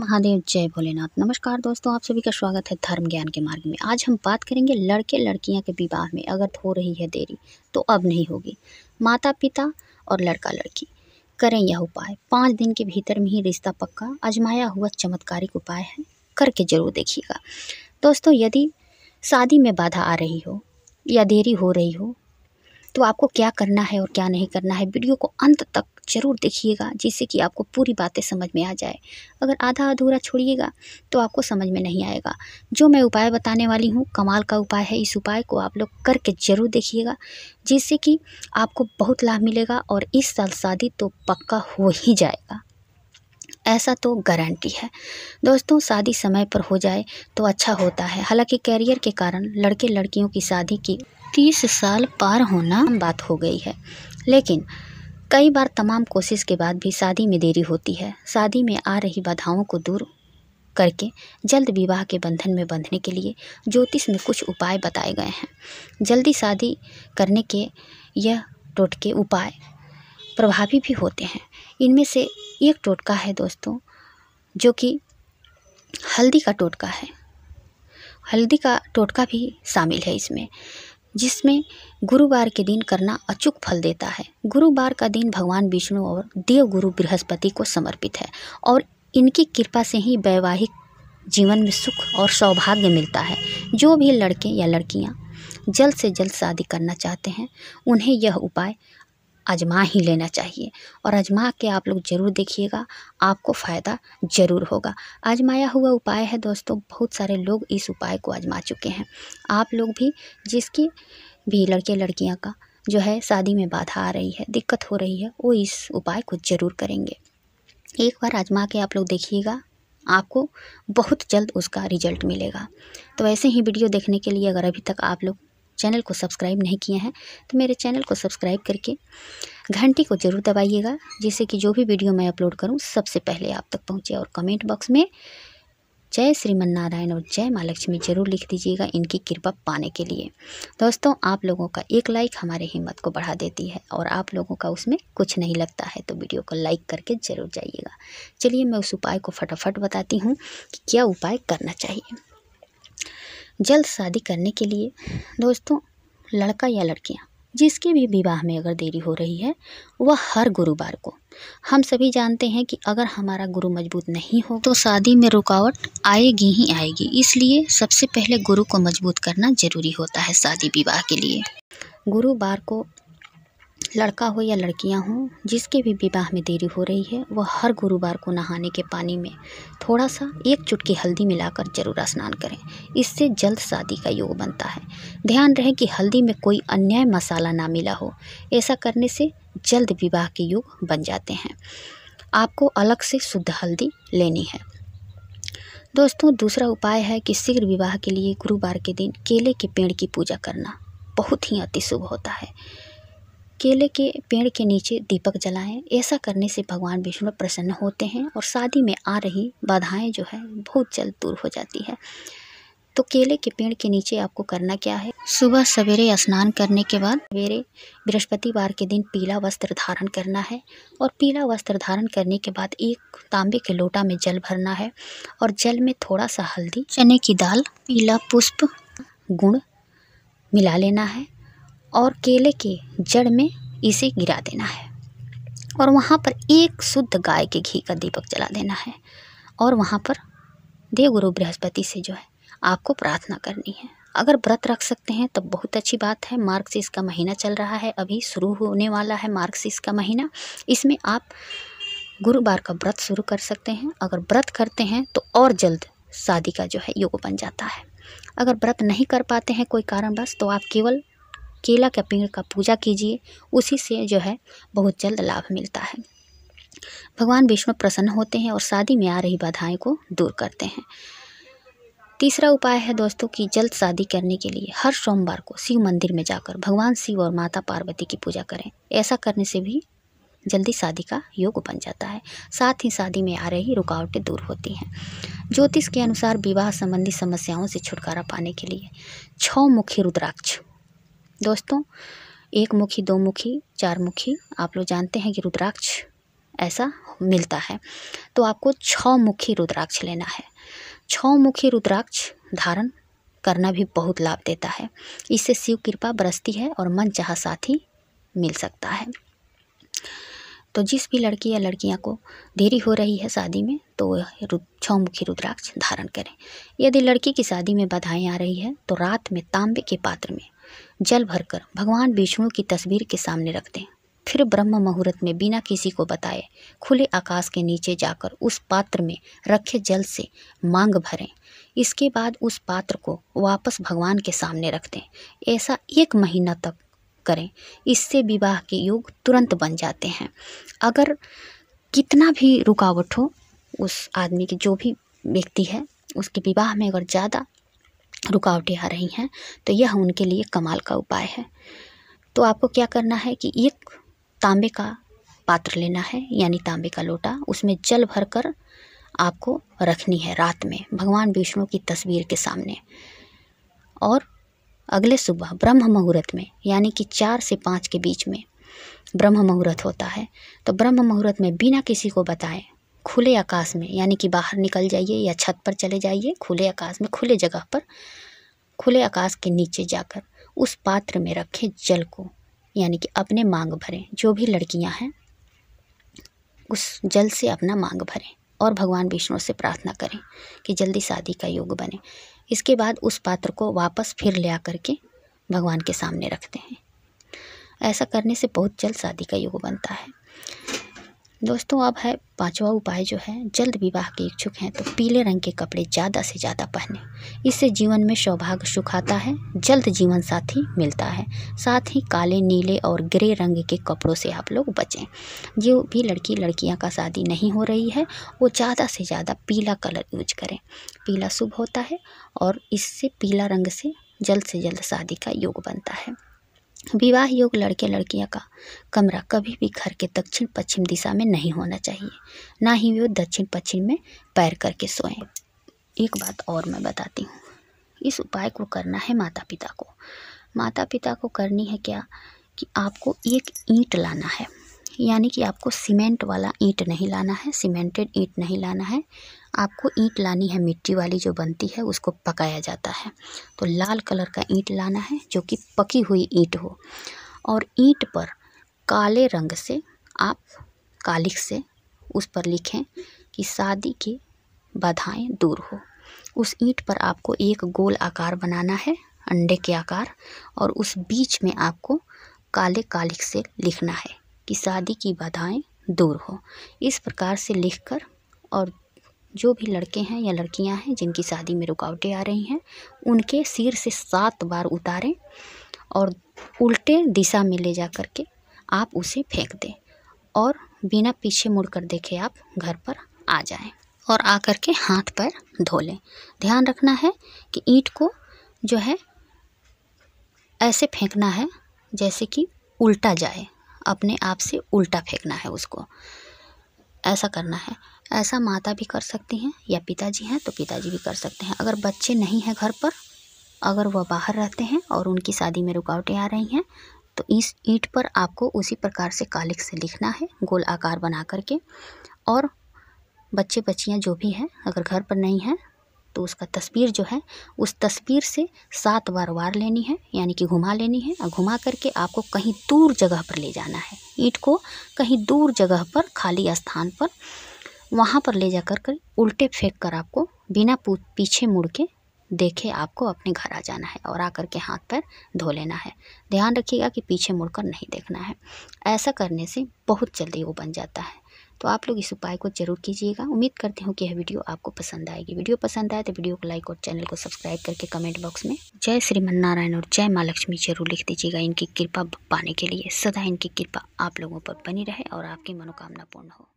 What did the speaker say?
महादेव जय भोलेनाथ नमस्कार दोस्तों आप सभी का स्वागत है धर्म ज्ञान के मार्ग में आज हम बात करेंगे लड़के लड़कियां के विवाह में अगर हो रही है देरी तो अब नहीं होगी माता पिता और लड़का लड़की करें यह उपाय पाँच दिन के भीतर में ही रिश्ता पक्का आजमाया हुआ चमत्कारिक उपाय है करके ज़रूर देखिएगा दोस्तों यदि शादी में बाधा आ रही हो या देरी हो रही हो तो आपको क्या करना है और क्या नहीं करना है वीडियो को अंत तक ज़रूर देखिएगा जिससे कि आपको पूरी बातें समझ में आ जाए अगर आधा अधूरा छोड़िएगा तो आपको समझ में नहीं आएगा जो मैं उपाय बताने वाली हूँ कमाल का उपाय है इस उपाय को आप लोग करके ज़रूर देखिएगा जिससे कि आपको बहुत लाभ मिलेगा और इस साल शादी तो पक्का हो ही जाएगा ऐसा तो गारंटी है दोस्तों शादी समय पर हो जाए तो अच्छा होता है हालांकि कैरियर के कारण लड़के लड़कियों की शादी की तीस साल पार होना बात हो गई है लेकिन कई बार तमाम कोशिश के बाद भी शादी में देरी होती है शादी में आ रही बाधाओं को दूर करके जल्द विवाह के बंधन में बंधने के लिए ज्योतिष में कुछ उपाय बताए गए हैं जल्दी शादी करने के यह टोटके उपाय प्रभावी भी होते हैं इनमें से एक टोटका है दोस्तों जो कि हल्दी का टोटका है हल्दी का टोटका भी शामिल है इसमें जिसमें गुरुवार के दिन करना अचूक फल देता है गुरुवार का दिन भगवान विष्णु और देव गुरु बृहस्पति को समर्पित है और इनकी कृपा से ही वैवाहिक जीवन में सुख और सौभाग्य मिलता है जो भी लड़के या लड़कियां जल्द से जल्द शादी करना चाहते हैं उन्हें यह उपाय आजमा ही लेना चाहिए और आजमा के आप लोग ज़रूर देखिएगा आपको फ़ायदा ज़रूर होगा आजमाया हुआ उपाय है दोस्तों बहुत सारे लोग इस उपाय को आजमा चुके हैं आप लोग भी जिसकी भी लड़के लड़कियां का जो है शादी में बाधा आ रही है दिक्कत हो रही है वो इस उपाय को ज़रूर करेंगे एक बार आजमा के आप लोग देखिएगा आपको बहुत जल्द उसका रिजल्ट मिलेगा तो ऐसे ही वीडियो देखने के लिए अगर अभी तक आप लोग चैनल को सब्सक्राइब नहीं किए हैं तो मेरे चैनल को सब्सक्राइब करके घंटी को ज़रूर दबाइएगा जिससे कि जो भी वीडियो मैं अपलोड करूँ सबसे पहले आप तक पहुँचे और कमेंट बॉक्स में जय श्रीमन और जय माँ लक्ष्मी जरूर लिख दीजिएगा इनकी कृपा पाने के लिए दोस्तों आप लोगों का एक लाइक हमारे हिम्मत को बढ़ा देती है और आप लोगों का उसमें कुछ नहीं लगता है तो वीडियो को लाइक करके ज़रूर जाइएगा चलिए मैं उस उपाय को फटाफट बताती हूँ कि क्या उपाय करना चाहिए जल्द शादी करने के लिए दोस्तों लड़का या लड़कियाँ जिसके भी विवाह में अगर देरी हो रही है वह हर गुरुवार को हम सभी जानते हैं कि अगर हमारा गुरु मजबूत नहीं हो तो शादी में रुकावट आएगी ही आएगी इसलिए सबसे पहले गुरु को मजबूत करना ज़रूरी होता है शादी विवाह के लिए गुरुवार को लड़का हो या लड़कियां हों जिसके भी विवाह में देरी हो रही है वह हर गुरुवार को नहाने के पानी में थोड़ा सा एक चुटकी हल्दी मिलाकर जरूर स्नान करें इससे जल्द शादी का योग बनता है ध्यान रहे कि हल्दी में कोई अन्याय मसाला ना मिला हो ऐसा करने से जल्द विवाह के योग बन जाते हैं आपको अलग से शुद्ध हल्दी लेनी है दोस्तों दूसरा उपाय है कि शीघ्र विवाह के लिए गुरुवार के दिन केले के पेड़ की पूजा करना बहुत ही अति शुभ होता है केले के पेड़ के नीचे दीपक जलाएं ऐसा करने से भगवान विष्णु प्रसन्न होते हैं और शादी में आ रही बाधाएं जो है बहुत जल्द दूर हो जाती है तो केले के पेड़ के नीचे आपको करना क्या है सुबह सवेरे स्नान करने के बाद सवेरे बृहस्पतिवार के दिन पीला वस्त्र धारण करना है और पीला वस्त्र धारण करने के बाद एक तांबे के लोटा में जल भरना है और जल में थोड़ा सा हल्दी चने की दाल पीला पुष्प गुड़ मिला लेना है और केले के जड़ में इसे गिरा देना है और वहाँ पर एक शुद्ध गाय के घी का दीपक जला देना है और वहाँ पर देव गुरु बृहस्पति से जो है आपको प्रार्थना करनी है अगर व्रत रख सकते हैं तो बहुत अच्छी बात है मार्गशीर्ष का महीना चल रहा है अभी शुरू होने वाला है मार्गशीर्ष का महीना इसमें आप गुरुवार का व्रत शुरू कर सकते हैं अगर व्रत करते हैं तो और जल्द शादी का जो है योग बन जाता है अगर व्रत नहीं कर पाते हैं कोई कारणवश तो आप केवल केला के पेड़ का पूजा कीजिए उसी से जो है बहुत जल्द लाभ मिलता है भगवान विष्णु प्रसन्न होते हैं और शादी में आ रही बाधाएं को दूर करते हैं तीसरा उपाय है दोस्तों कि जल्द शादी करने के लिए हर सोमवार को शिव मंदिर में जाकर भगवान शिव और माता पार्वती की पूजा करें ऐसा करने से भी जल्दी शादी का योग बन जाता है साथ ही शादी में आ रही रुकावटें दूर होती हैं ज्योतिष के अनुसार विवाह संबंधी समस्याओं से छुटकारा पाने के लिए छः मुख्य रुद्राक्ष दोस्तों एक मुखी दो मुखी चार मुखी आप लोग जानते हैं कि रुद्राक्ष ऐसा मिलता है तो आपको छ मुखी रुद्राक्ष लेना है छ मुखी रुद्राक्ष धारण करना भी बहुत लाभ देता है इससे शिव कृपा बरसती है और मन चाह साथी मिल सकता है तो जिस भी लड़की या लड़कियां को देरी हो रही है शादी में तो वह छौमुखी रुद्राक्ष धारण करें यदि लड़की की शादी में बधाएँ आ रही है तो रात में तांबे के पात्र में जल भरकर भगवान विष्णु की तस्वीर के सामने रख दें फिर ब्रह्म मुहूर्त में बिना किसी को बताए खुले आकाश के नीचे जाकर उस पात्र में रखे जल से मांग भरें इसके बाद उस पात्र को वापस भगवान के सामने रख दें ऐसा एक महीना तक करें इससे विवाह के योग तुरंत बन जाते हैं अगर कितना भी रुकावट हो उस आदमी की जो भी व्यक्ति है उसके विवाह में अगर ज़्यादा रुकावटें आ रही हैं तो यह उनके लिए कमाल का उपाय है तो आपको क्या करना है कि एक तांबे का पात्र लेना है यानी तांबे का लोटा उसमें जल भर कर आपको रखनी है रात में भगवान विष्णु की तस्वीर के सामने और अगले सुबह ब्रह्म मुहूर्त में यानी कि चार से पाँच के बीच में ब्रह्म मुहूर्त होता है तो ब्रह्म मुहूर्त में बिना किसी को बताएं खुले आकाश में यानी कि बाहर निकल जाइए या छत पर चले जाइए खुले आकाश में खुले जगह पर खुले आकाश के नीचे जाकर उस पात्र में रखें जल को यानी कि अपने मांग भरें जो भी लड़कियां हैं उस जल से अपना मांग भरें और भगवान विष्णु से प्रार्थना करें कि जल्दी शादी का योग बने इसके बाद उस पात्र को वापस फिर ले आ करके भगवान के सामने रखते हैं ऐसा करने से बहुत जल्द शादी का योग बनता है दोस्तों अब है पांचवा उपाय जो है जल्द विवाह के इच्छुक हैं तो पीले रंग के कपड़े ज़्यादा से ज़्यादा पहने इससे जीवन में सौभाग्य सुख आता है जल्द जीवन साथी मिलता है साथ ही काले नीले और ग्रे रंग के कपड़ों से आप लोग बचें जो भी लड़की लड़कियां का शादी नहीं हो रही है वो ज़्यादा से ज़्यादा पीला कलर यूज करें पीला शुभ होता है और इससे पीला रंग से जल्द से जल्द शादी का योग बनता है विवाह योग लड़के लड़कियां का कमरा कभी भी घर के दक्षिण पश्चिम दिशा में नहीं होना चाहिए ना ही वे दक्षिण पश्चिम में पैर करके सोएं एक बात और मैं बताती हूँ इस उपाय को करना है माता पिता को माता पिता को करनी है क्या कि आपको एक ईंट लाना है यानी कि आपको सीमेंट वाला ईंट नहीं लाना है सीमेंटेड ईंट नहीं लाना है आपको ईंट लानी है मिट्टी वाली जो बनती है उसको पकाया जाता है तो लाल कलर का ईंट लाना है जो कि पकी हुई ईंट हो और ईंट पर काले रंग से आप कालिख से उस पर लिखें कि शादी की बाधाएं दूर हो उस ईंट पर आपको एक गोल आकार बनाना है अंडे के आकार और उस बीच में आपको काले कालिख से लिखना है कि शादी की बाधाएं दूर हो इस प्रकार से लिखकर और जो भी लड़के हैं या लड़कियां हैं जिनकी शादी में रुकावटें आ रही हैं उनके सिर से सात बार उतारें और उल्टे दिशा में ले जा करके आप उसे फेंक दें और बिना पीछे मुड़ कर देखे आप घर पर आ जाएं और कर के हाथ पर धो लें ध्यान रखना है कि ईंट को जो है ऐसे फेंकना है जैसे कि उल्टा जाए अपने आप से उल्टा फेंकना है उसको ऐसा करना है ऐसा माता भी कर सकती हैं या पिताजी हैं तो पिताजी भी कर सकते हैं अगर बच्चे नहीं हैं घर पर अगर वह बाहर रहते हैं और उनकी शादी में रुकावटें आ रही हैं तो इस ईंट पर आपको उसी प्रकार से कालिक से लिखना है गोल आकार बना करके और बच्चे बच्चियाँ जो भी हैं अगर घर पर नहीं हैं तो उसका तस्वीर जो है उस तस्वीर से सात बार वार लेनी है यानी कि घुमा लेनी है और घुमा करके आपको कहीं दूर जगह पर ले जाना है ईंट को कहीं दूर जगह पर खाली स्थान पर वहाँ पर ले जा कर उल्टे फेंक कर आपको बिना पीछे मुड़ के देखे आपको अपने घर आ जाना है और आकर के हाथ पैर धो लेना है ध्यान रखिएगा कि पीछे मुड़कर नहीं देखना है ऐसा करने से बहुत जल्दी वो बन जाता है तो आप लोग इस उपाय को जरूर कीजिएगा उम्मीद करती हूँ कि यह वीडियो आपको पसंद आएगी वीडियो पसंद आए तो वीडियो को लाइक और चैनल को सब्सक्राइब करके कमेंट बॉक्स में जय श्रीमनारायण और जय माँ लक्ष्मी जरूर लिख दीजिएगा इनकी कृपा पाने के लिए सदा इनकी कृपा आप लोगों पर बनी रहे और आपकी मनोकामना पूर्ण हो